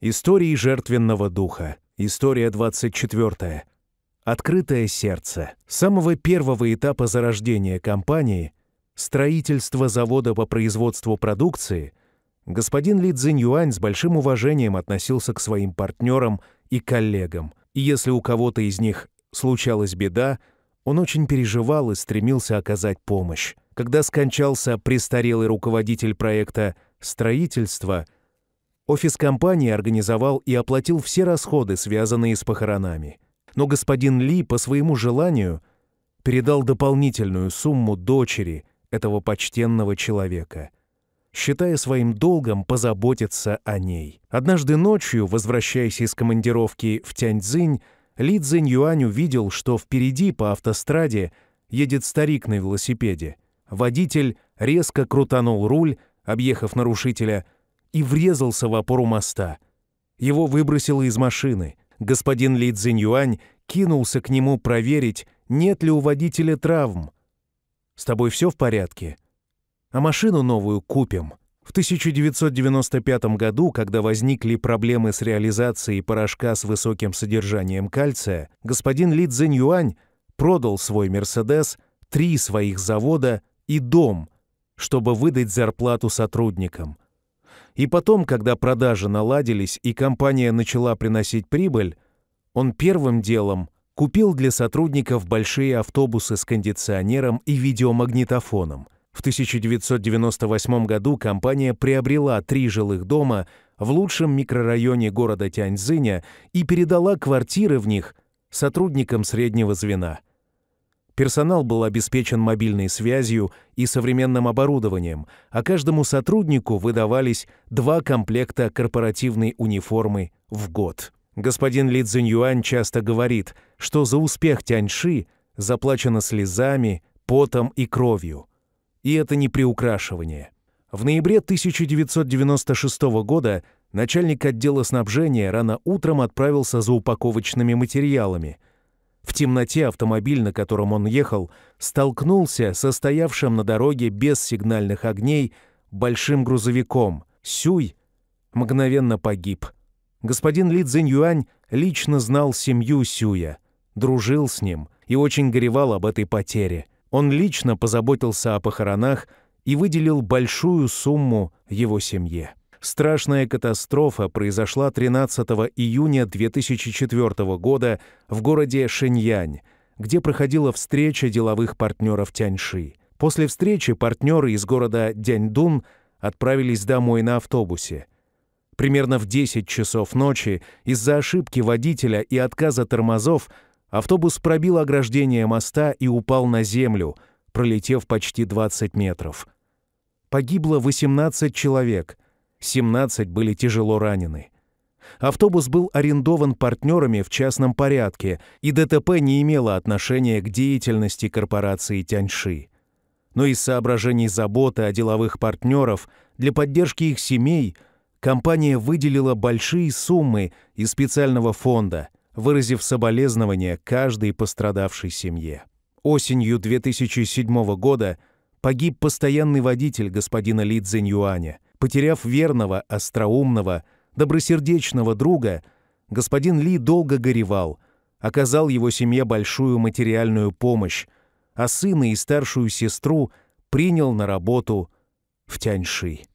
Истории жертвенного духа. История 24. Открытое сердце. С самого первого этапа зарождения компании, строительства завода по производству продукции, господин Ли Цзиньюань с большим уважением относился к своим партнерам и коллегам. И если у кого-то из них случалась беда, он очень переживал и стремился оказать помощь. Когда скончался престарелый руководитель проекта «Строительство», Офис компании организовал и оплатил все расходы, связанные с похоронами. Но господин Ли по своему желанию передал дополнительную сумму дочери этого почтенного человека – считая своим долгом позаботиться о ней. Однажды ночью, возвращаясь из командировки в Тяньцзинь, Ли Цзинь Юань увидел, что впереди по автостраде едет старик на велосипеде. Водитель резко крутанул руль, объехав нарушителя, и врезался в опору моста. Его выбросило из машины. Господин Ли Цзиньюань кинулся к нему проверить, нет ли у водителя травм. «С тобой все в порядке? А машину новую купим». В 1995 году, когда возникли проблемы с реализацией порошка с высоким содержанием кальция, господин Ли Цзиньюань продал свой «Мерседес», три своих завода и дом, чтобы выдать зарплату сотрудникам – и потом, когда продажи наладились и компания начала приносить прибыль, он первым делом купил для сотрудников большие автобусы с кондиционером и видеомагнитофоном. В 1998 году компания приобрела три жилых дома в лучшем микрорайоне города Тяньцзиня и передала квартиры в них сотрудникам среднего звена – Персонал был обеспечен мобильной связью и современным оборудованием, а каждому сотруднику выдавались два комплекта корпоративной униформы в год. Господин Ли Цзиньюань часто говорит, что за успех Тяньши заплачено слезами, потом и кровью. И это не приукрашивание. В ноябре 1996 года начальник отдела снабжения рано утром отправился за упаковочными материалами – в темноте автомобиль, на котором он ехал, столкнулся со стоявшим на дороге без сигнальных огней большим грузовиком. Сюй мгновенно погиб. Господин Ли Цзиньюань лично знал семью Сюя, дружил с ним и очень горевал об этой потере. Он лично позаботился о похоронах и выделил большую сумму его семье. Страшная катастрофа произошла 13 июня 2004 года в городе Шэньянь, где проходила встреча деловых партнеров Тяньши. После встречи партнеры из города Дяньдун отправились домой на автобусе. Примерно в 10 часов ночи из-за ошибки водителя и отказа тормозов автобус пробил ограждение моста и упал на землю, пролетев почти 20 метров. Погибло 18 человек — 17 были тяжело ранены. Автобус был арендован партнерами в частном порядке, и ДТП не имело отношения к деятельности корпорации Тяньши. Но из соображений заботы о деловых партнеров для поддержки их семей компания выделила большие суммы из специального фонда, выразив соболезнования каждой пострадавшей семье. Осенью 2007 года погиб постоянный водитель господина Ли Цзиньюаня – Потеряв верного, остроумного, добросердечного друга, господин Ли долго горевал, оказал его семье большую материальную помощь, а сына и старшую сестру принял на работу в Тяньши.